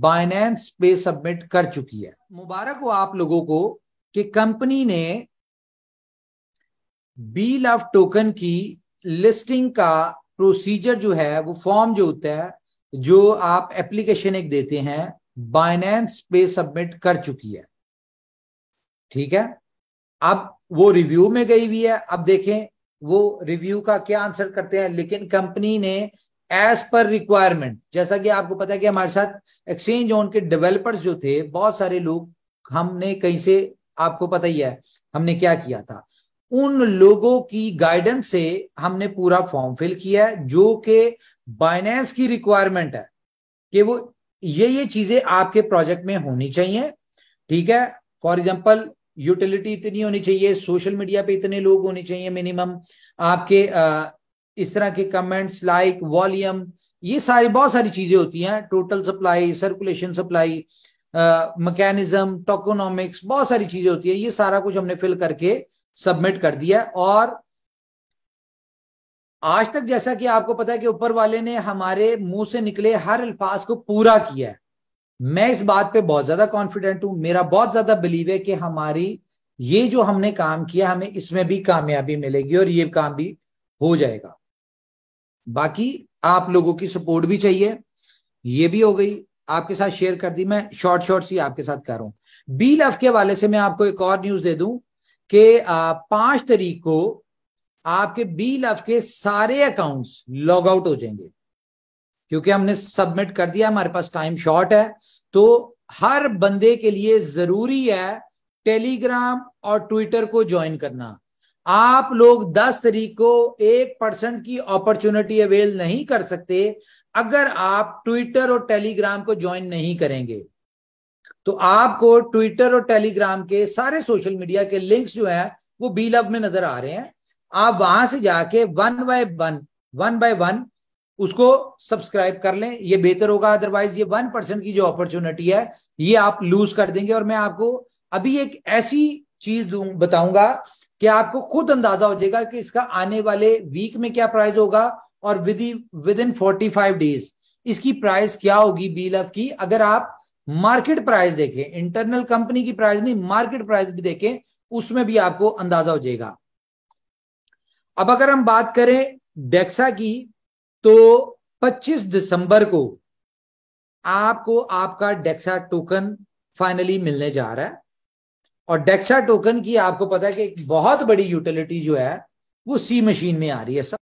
Binance पे submit कर चुकी है मुबारक हो आप लोगों को कि कंपनी ने बी लव टोकन की लिस्टिंग का प्रोसीजर जो है वो फॉर्म जो होता है जो आप एप्लीकेशन एक देते हैं बाइनेंस पे सबमिट कर चुकी है ठीक है अब वो रिव्यू में गई हुई है अब देखें वो रिव्यू का क्या आंसर करते हैं लेकिन कंपनी ने एज पर रिक्वायरमेंट जैसा कि आपको पता है कि हमारे साथ एक्सचेंज ऑन के डेवलपर्स जो थे बहुत सारे लोग हमने कहीं से आपको पता ही है हमने क्या किया था उन लोगों की गाइडेंस से हमने पूरा फॉर्म फिल किया है जो कि बाइनेंस की रिक्वायरमेंट है कि वो ये ये चीजें आपके प्रोजेक्ट में होनी चाहिए ठीक है फॉर एग्जाम्पल यूटिलिटी इतनी होनी चाहिए सोशल मीडिया पे इतने लोग होने चाहिए मिनिमम आपके इस तरह के कमेंट्स लाइक वॉल्यूम ये सारी बहुत सारी चीजें होती हैं total supply circulation supply mechanism tokenomics बहुत सारी चीजें होती है ये सारा कुछ हमने फिल करके सबमिट कर दिया और आज तक जैसा कि आपको पता है कि ऊपर वाले ने हमारे मुंह से निकले हर अल्फाज को पूरा किया है मैं इस बात पे बहुत ज्यादा कॉन्फिडेंट हूं मेरा बहुत ज्यादा बिलीव है कि हमारी ये जो हमने काम किया हमें इसमें भी कामयाबी मिलेगी और ये काम भी हो जाएगा बाकी आप लोगों की सपोर्ट भी चाहिए ये भी हो गई आपके साथ शेयर कर दी मैं शॉर्ट शॉर्ट सी आपके साथ कर रहा हूं बी लव के वाले से मैं आपको एक और न्यूज दे दूं कि पांच तारीख को आपके बी लव के सारे अकाउंट्स लॉग आउट हो जाएंगे क्योंकि हमने सबमिट कर दिया हमारे पास टाइम शॉर्ट है तो हर बंदे के लिए जरूरी है टेलीग्राम और ट्विटर को ज्वाइन करना आप लोग दस तरीक को एक परसेंट की अपॉर्चुनिटी अवेल नहीं कर सकते अगर आप ट्विटर और टेलीग्राम को ज्वाइन नहीं करेंगे तो आपको ट्विटर और टेलीग्राम के सारे सोशल मीडिया के लिंक्स जो है वो बी लव में नजर आ रहे हैं आप वहां से जाके one by one one by one उसको सब्सक्राइब कर लें ये बेहतर होगा अदरवाइज ये वन परसेंट की जो अपॉर्चुनिटी है ये आप लूज कर देंगे और मैं आपको अभी एक ऐसी चीज बताऊंगा कि आपको खुद अंदाजा हो जाएगा कि इसका आने वाले वीक में क्या प्राइस होगा और with within forty five days इसकी प्राइस क्या होगी बी लव की अगर आप मार्केट प्राइस देखें इंटरनल कंपनी की प्राइस नहीं मार्केट प्राइस भी देखें उसमें भी आपको अंदाजा हो जाएगा अब अगर हम बात करें डेक्सा की तो 25 दिसंबर को आपको आपका डेक्सा टोकन फाइनली मिलने जा रहा है और डेक्सा टोकन की आपको पता है कि एक बहुत बड़ी यूटिलिटी जो है वो सी मशीन में आ रही है